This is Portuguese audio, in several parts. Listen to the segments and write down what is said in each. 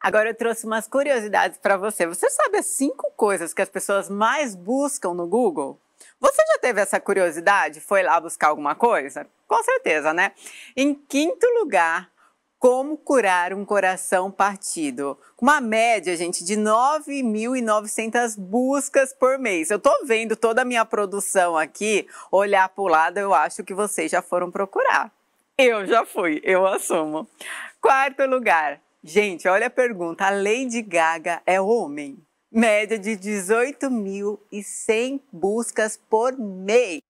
Agora eu trouxe umas curiosidades para você. Você sabe as cinco coisas que as pessoas mais buscam no Google? Você já teve essa curiosidade? Foi lá buscar alguma coisa? Com certeza, né? Em quinto lugar, como curar um coração partido. Com Uma média, gente, de 9.900 buscas por mês. Eu tô vendo toda a minha produção aqui, olhar para o lado, eu acho que vocês já foram procurar. Eu já fui, eu assumo. Quarto lugar, Gente, olha a pergunta. A Lady Gaga é homem? Média de 18.100 buscas por mês.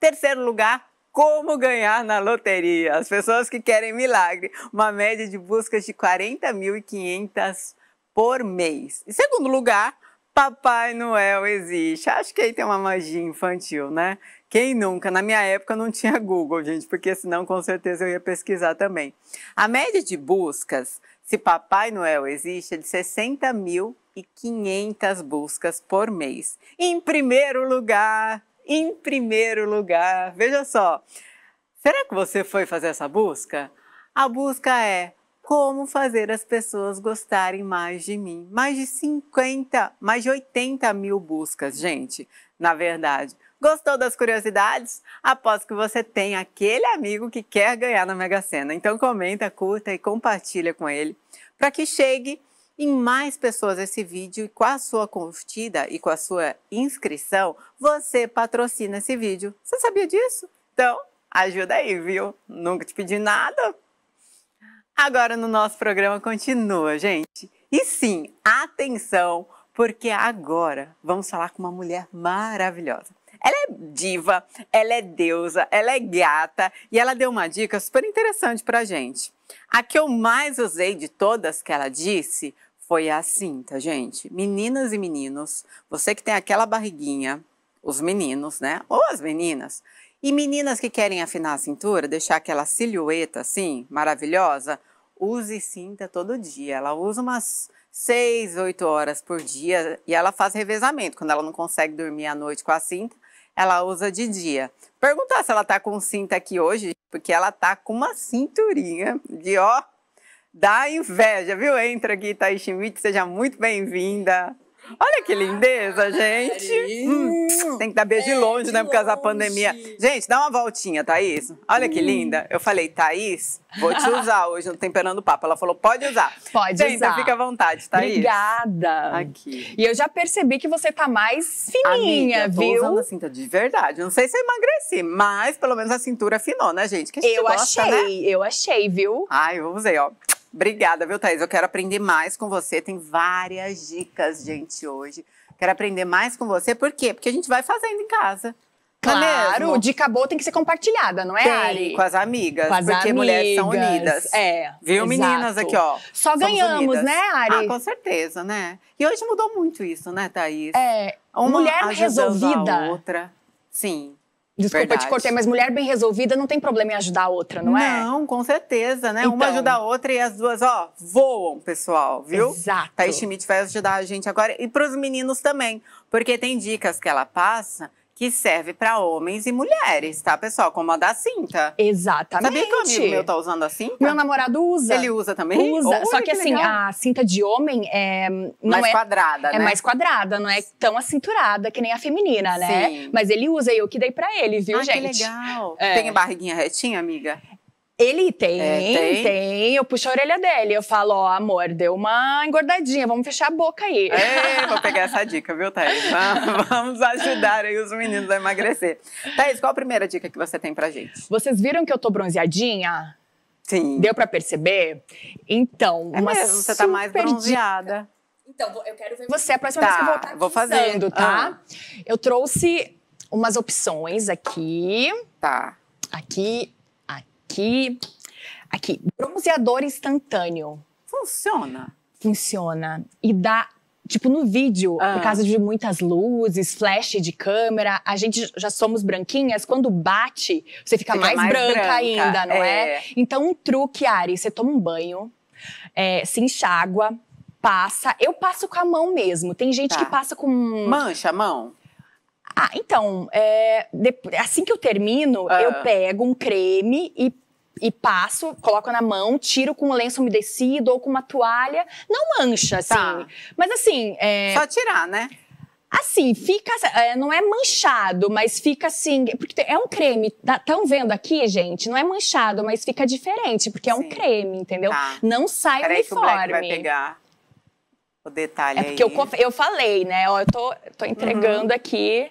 Terceiro lugar, como ganhar na loteria. As pessoas que querem milagre, uma média de buscas de 40.500 por mês. Em segundo lugar, Papai Noel existe. Acho que aí tem uma magia infantil, né? Quem nunca? Na minha época não tinha Google, gente, porque senão com certeza eu ia pesquisar também. A média de buscas se Papai Noel existe, é de 60 mil e 500 buscas por mês. Em primeiro lugar, em primeiro lugar, veja só, será que você foi fazer essa busca? A busca é como fazer as pessoas gostarem mais de mim. Mais de 50, mais de 80 mil buscas, gente, na verdade. Gostou das curiosidades? Aposto que você tem aquele amigo que quer ganhar na Mega Sena. Então comenta, curta e compartilha com ele para que chegue em mais pessoas esse vídeo e com a sua curtida e com a sua inscrição, você patrocina esse vídeo. Você sabia disso? Então, ajuda aí, viu? Nunca te pedi nada. Agora no nosso programa continua, gente. E sim, atenção, porque agora vamos falar com uma mulher maravilhosa. Ela é diva, ela é deusa, ela é gata e ela deu uma dica super interessante para gente. A que eu mais usei de todas que ela disse foi a cinta, gente. Meninas e meninos, você que tem aquela barriguinha, os meninos, né? Ou as meninas. E meninas que querem afinar a cintura, deixar aquela silhueta assim, maravilhosa, use cinta todo dia. Ela usa umas 6, 8 horas por dia e ela faz revezamento. Quando ela não consegue dormir à noite com a cinta, ela usa de dia. Perguntar se ela tá com cinta aqui hoje, porque ela tá com uma cinturinha de ó, dá inveja, viu? Entra aqui, Thaís Schmidt, seja muito bem-vinda. Olha que ah, lindeza, gente. Hum, tem que dar beijo de é, longe, né? Por causa da pandemia. Gente, dá uma voltinha, Thaís. Olha que hum. linda. Eu falei, Thaís, vou te usar hoje no Temperando Papo. Ela falou, pode usar. Pode Gente, usar. fica à vontade, Thaís. Obrigada. Aqui. E eu já percebi que você tá mais fininha, Amiga, viu? Eu tô usando a cinta de verdade. Não sei se eu emagreci, mas pelo menos a cintura afinou, né, gente? Que a gente eu gosta, né? achei, né? eu achei, viu? Ai, eu usei, ó. Obrigada, viu, Thaís? Eu quero aprender mais com você. Tem várias dicas, gente, hoje. Quero aprender mais com você. Por quê? Porque a gente vai fazendo em casa. É claro, é dica boa tem que ser compartilhada, não é, tem, Ari? Com as amigas. Com as porque amigas, mulheres são unidas. É. Viu, exato. meninas aqui, ó. Só ganhamos, né, Ari? Ah, com certeza, né? E hoje mudou muito isso, né, Thaís? É. Uma mulher resolvida. A outra. Sim. Desculpa Verdade. te cortei, mas mulher bem resolvida não tem problema em ajudar a outra, não, não é? Não, com certeza, né? Então... Uma ajuda a outra e as duas, ó, voam, pessoal, viu? Exato. Thaís Schmidt vai ajudar a gente agora e para os meninos também, porque tem dicas que ela passa que serve para homens e mulheres, tá, pessoal? Como a da cinta. Exatamente. Sabia que o amigo meu tá usando a cinta? Meu namorado usa. Ele usa também? Usa. Olha, Só que, que assim, legal. a cinta de homem é. mais é, quadrada, é né? É mais quadrada, não é tão acinturada que nem a feminina, né? Sim. Mas ele usa e eu que dei para ele, viu, ah, gente? Que legal. É. Tem barriguinha retinha, amiga? Ele tem, é, tem, tem, Eu puxo a orelha dele. Eu falo, ó, oh, amor, deu uma engordadinha, vamos fechar a boca aí. É, vou pegar essa dica, viu, Thaís? Vamos ajudar aí os meninos a emagrecer. Thaís, qual a primeira dica que você tem pra gente? Vocês viram que eu tô bronzeadinha? Sim. Deu pra perceber? Então, é uma mesmo, você tá mais bronzeada. Dica. Então, eu quero ver você a próxima tá, vez que eu tá, voltar vou fazendo, tá? Ah. Eu trouxe umas opções aqui. Tá. Aqui aqui. Aqui, bronzeador instantâneo. Funciona? Funciona. E dá tipo no vídeo, ah. por causa de muitas luzes, flash de câmera, a gente já somos branquinhas, quando bate, você fica, fica mais, mais branca, branca, ainda, não é. é? Então, um truque, Ari, você toma um banho, é, se enxágua, passa. Eu passo com a mão mesmo. Tem gente tá. que passa com. Mancha a mão? Ah, então, é, assim que eu termino, ah. eu pego um creme e e passo, coloco na mão, tiro com um lenço umedecido ou com uma toalha. Não mancha, tá. assim. Tá. Mas assim. É... Só tirar, né? Assim, fica. É, não é manchado, mas fica assim. Porque é um creme. Estão tá, vendo aqui, gente? Não é manchado, mas fica diferente, porque é Sim. um creme, entendeu? Tá. Não sai Peraí uniforme. Que o Black vai pegar o detalhe. É porque aí. Eu, eu falei, né? Ó, eu tô, tô uhum. entregando uhum. aqui.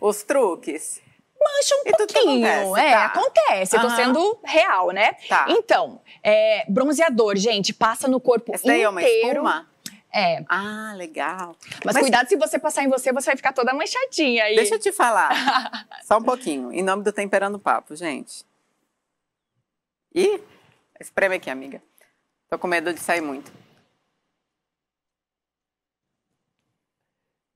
Os truques mancha um e então, então pouquinho. Acontece, é, tá. acontece. Uhum. Tô sendo real, né? Tá. Então, é, bronzeador, gente, passa no corpo Essa inteiro. Daí é uma espuma? É. Ah, legal. Mas, Mas, cuidado se você passar em você, você vai ficar toda manchadinha aí. Deixa eu te falar. só um pouquinho. Em nome do Temperando Papo, gente. E espreme aqui, amiga. Tô com medo de sair muito.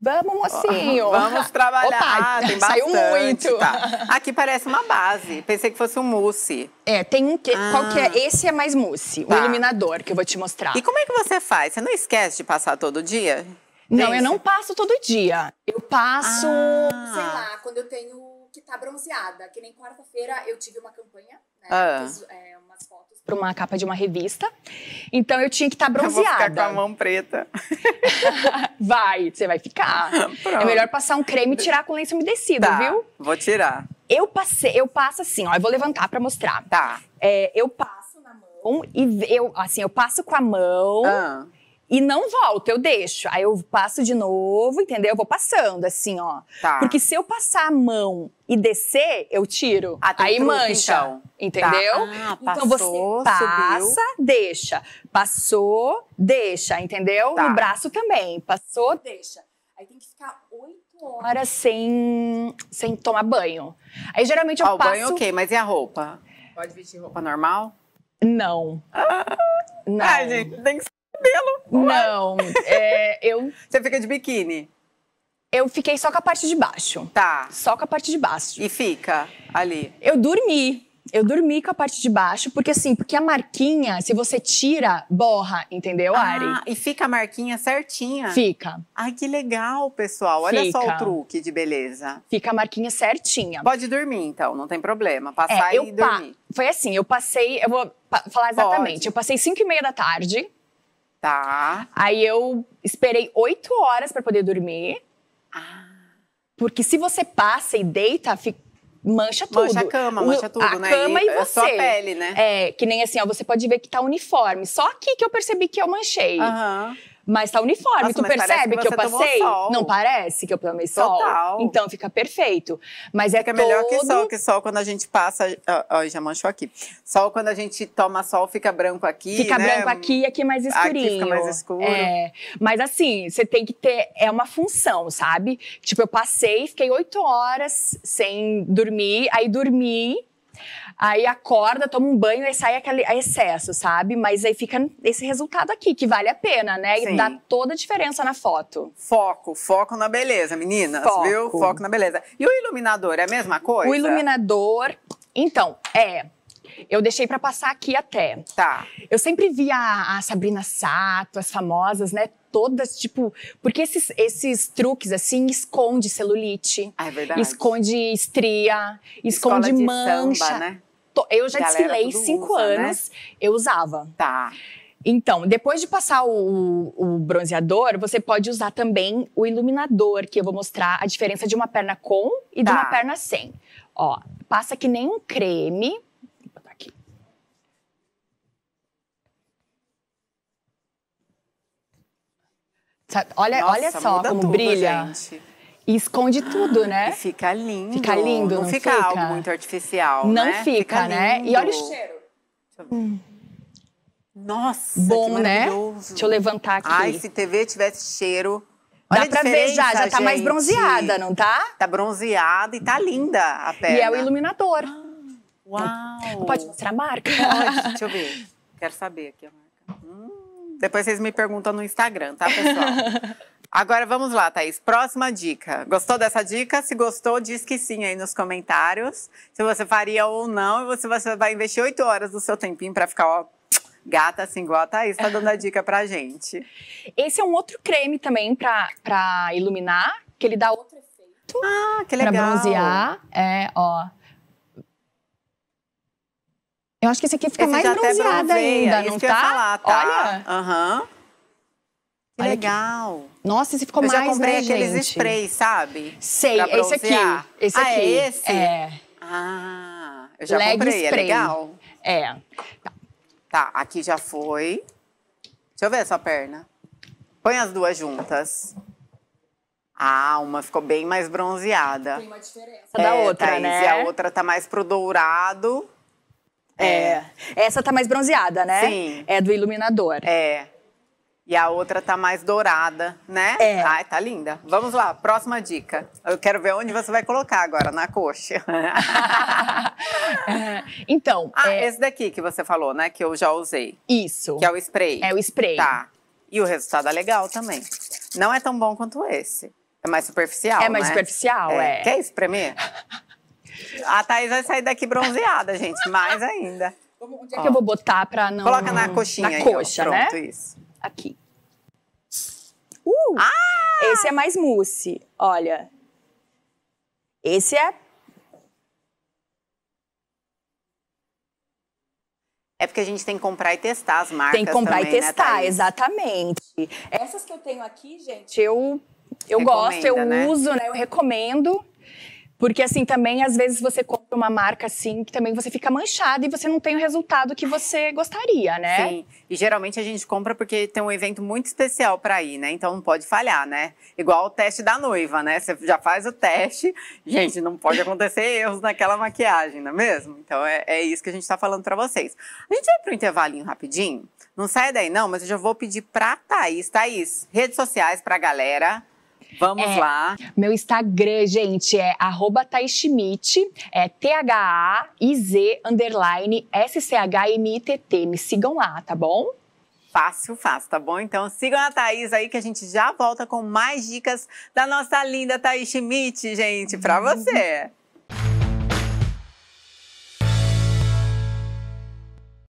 Vamos, mocinho! Vamos trabalhar, Opa, tem bastante. Saiu tá. muito! Tá. Aqui parece uma base, pensei que fosse um mousse. É, tem um que, ah. qual que é? Ah. Esse é mais mousse, tá. o iluminador que eu vou te mostrar. E como é que você faz? Você não esquece de passar todo dia? Não, eu não passo todo dia. Eu passo... Ah. Sei lá, quando eu tenho que tá bronzeada. Que nem quarta-feira eu tive uma campanha, né? Ah. Fiz, é, umas fotos para uma capa de uma revista. Então eu tinha que estar tá bronzeada. Eu vou ficar com a mão preta. vai, você vai ficar. É Pronto. É melhor passar um creme e tirar com lenço umedecido, tá, viu? Vou tirar. Eu passei, eu passo assim, ó, eu vou levantar para mostrar. Tá. É, eu passo na mão e eu assim, eu passo com a mão. Ah e não volto, eu deixo. Aí eu passo de novo, entendeu? Eu vou passando, assim, ó. Tá. Porque se eu passar a mão e descer, eu tiro. Ah, aí mancha. Então. Entendeu? Tá. Então, ah, então você passa, subiu. deixa. Passou, deixa, entendeu? Tá. No braço também. Passou, deixa. Aí tem que ficar oito horas sem, sem tomar banho. Aí geralmente eu passo. O banho, ok, mas e a roupa? Pode vestir roupa normal? Não. Ah. Não. Ai, gente, tem que cabelo. Não, é, eu. Você fica de biquíni? Eu fiquei só com a parte de baixo. Tá. Só com a parte de baixo. E fica ali? Eu dormi. Eu dormi com a parte de baixo, porque assim, porque a marquinha, se você tira, borra, entendeu, ah, Ari? E fica a marquinha certinha. Fica. Ai, que legal, pessoal. Olha fica. só o truque de beleza. Fica a marquinha certinha. Pode dormir, então, não tem problema. Passar é, e dormir. Foi assim, eu passei, eu vou falar exatamente. Pode. Eu passei 5 e meia da tarde Tá. Aí eu esperei oito horas para poder dormir. Ah. Porque se você passa e deita, fica mancha tudo. Mancha a cama, mancha tudo, a né? A cama e, e é você. a pele, né? É, que nem assim, ó, você pode ver que tá uniforme. Só aqui que eu percebi que eu manchei. Aham. Uhum. Mas tá uniforme. Nossa, tu percebe que, que eu passei? Sol. Não parece que eu tomei sol? Total. Então fica perfeito. Mas é fica todo... melhor que sol, que sol quando a gente passa. Ó, ó, já manchou aqui. Sol quando a gente toma sol fica branco aqui. Fica né? branco aqui e aqui é mais escurinho. Aqui fica mais escuro. É. Mas assim, você tem que ter. É uma função, sabe? Tipo, eu passei, fiquei oito horas sem dormir, aí dormi Aí acorda, toma um banho, e sai aquele excesso, sabe? Mas aí fica esse resultado aqui, que vale a pena, né? E dá toda a diferença na foto. Foco, foco na beleza, meninas, foco. viu? Foco na beleza. E o iluminador, é a mesma coisa? O iluminador, então, é... Eu deixei para passar aqui até. Tá. Eu sempre vi a Sabrina Sato, as famosas, né? todas, tipo, porque esses, esses truques assim esconde celulite, ah, é esconde estria, esconde Escola mancha. Samba, né? eu já Galera, desfilei cinco usa, né? anos, né? eu usava. Tá. Então, depois de passar o, o, bronzeador, você pode usar também o iluminador, que eu vou mostrar a diferença de uma perna com e tá. de uma perna sem. Ó, passa que nem um creme. Vou botar aqui. Olha, Nossa, olha só como tudo, brilha. Gente. E esconde tudo, né? E fica lindo. Fica lindo, não, não fica, fica, algo muito artificial, Não né? fica, fica né? E olha o cheiro. Nossa, Bom, né? Deixa eu levantar aqui. Ai, se TV tivesse cheiro... Olha Dá pra ver já, já tá gente. mais bronzeada, não tá? Tá bronzeada e tá linda a pele. E é o iluminador. Ah, uau! pode mostrar a marca? Pode, deixa eu ver. Quero saber aqui a marca. Hum. Depois vocês me perguntam no Instagram, tá, pessoal? Agora vamos lá, Thaís. Próxima dica. Gostou dessa dica? Se gostou, diz que sim aí nos comentários. Se você faria ou não, se você vai investir oito horas do seu tempinho para ficar ó, gata assim igual a Thaís tá dando a dica pra gente. Esse é um outro creme também para iluminar, que ele dá outro efeito. Ah, que legal. Pra bronzear. É, ó. Eu acho que esse aqui fica esse mais bronzeado é ainda, não tá? Falar, tá? Olha! Aham. Uhum. legal. Aqui. Nossa, esse ficou eu mais, né, Eu já comprei né, aqueles gente? sprays, sabe? Sei, esse aqui. Esse ah, é aqui. é esse? É. Ah, eu já LED comprei, é spray. é legal. É. Tá. tá, aqui já foi. Deixa eu ver essa perna. Põe as duas juntas. Ah, uma ficou bem mais bronzeada. Tem uma diferença é, da outra, Thaís, né? E a outra tá mais pro dourado. É. é. Essa tá mais bronzeada, né? Sim. É do iluminador. É. E a outra tá mais dourada, né? É. Ai, tá linda. Vamos lá, próxima dica. Eu quero ver onde você vai colocar agora, na coxa. É. então. Ah, é... esse daqui que você falou, né? Que eu já usei. Isso. Que é o spray. É o spray. Tá. E o resultado é legal também. Não é tão bom quanto esse. É mais superficial. É mais né? superficial, é. é. Quer espremer? A Thaís vai sair daqui bronzeada, gente, mais ainda. Onde é que eu vou botar pra não... Coloca na coxinha Na aí, coxa, ó. Né? Pronto, né? isso. Aqui. Uh, ah! Esse é mais mousse, olha. Esse é... É porque a gente tem que comprar e testar as marcas Tem que comprar também, e né, testar, né, exatamente. Essas que eu tenho aqui, gente, eu, eu gosto, eu né? uso, né? Eu recomendo. Porque assim também às vezes você compra uma marca assim que também você fica manchada e você não tem o resultado que você gostaria, né? Sim. E geralmente a gente compra porque tem um evento muito especial para ir, né? Então não pode falhar, né? Igual o teste da noiva, né? Você já faz o teste, gente, não pode acontecer erros naquela maquiagem, não é mesmo? Então é, é isso que a gente está falando para vocês. A gente vai para intervalinho rapidinho. Não sai daí não, mas eu já vou pedir para Thaís, Thaís, redes sociais para a galera Vamos é, lá. Meu Instagram, gente, é arroba Taishmit, é T-H-A-I-Z, underline, S-C-H-M-I-T-T. Me sigam lá, tá bom? Fácil, fácil, tá bom? Então sigam a Thaís aí que a gente já volta com mais dicas da nossa linda Thaís Schmidt, gente, para uhum. você.